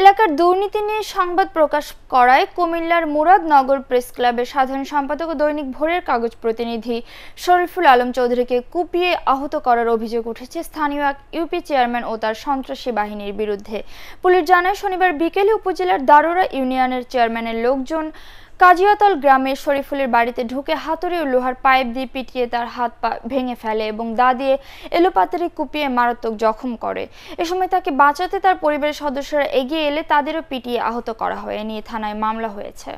এলাকার দুর্নীতি নিয়ে সংবাদ প্রকাশ করায় কুমিল্লার মুরাদনগর প্রেস ক্লাবের সাধারণ সম্পাদক ও দৈনিক ভোরের কাগজ প্রতিনিধি শরীফুল আলম চৌধুরীকে কুপিয়ে আহত করার অভিযোগ উঠেছে স্থানীয় এক ইউপি চেয়ারম্যান ও তার সন্ত্রাসী বাহিনীর বিরুদ্ধে পুলিশ জানায় শনিবার বিকেলে উপজেলার দারোরা ইউনিয়নের চেয়ারম্যানের লোকজন কাজিয়াতল গ্রামে শরীফুলের বাড়িতে ঢুকে হাতুড়ি ও লোহার পাইপ দিয়ে পিটিয়ে তার হাত পা ভেঙে ফেলে এবং দা দিয়ে এলোপাতারি কুপিয়ে মারাত্মক জখম করে এ সময় তাকে বাঁচাতে তার পরিবারের সদস্যরা এগিয়ে এলে তাদেরও পিটিয়ে আহত করা হয় নিয়ে থানায় মামলা হয়েছে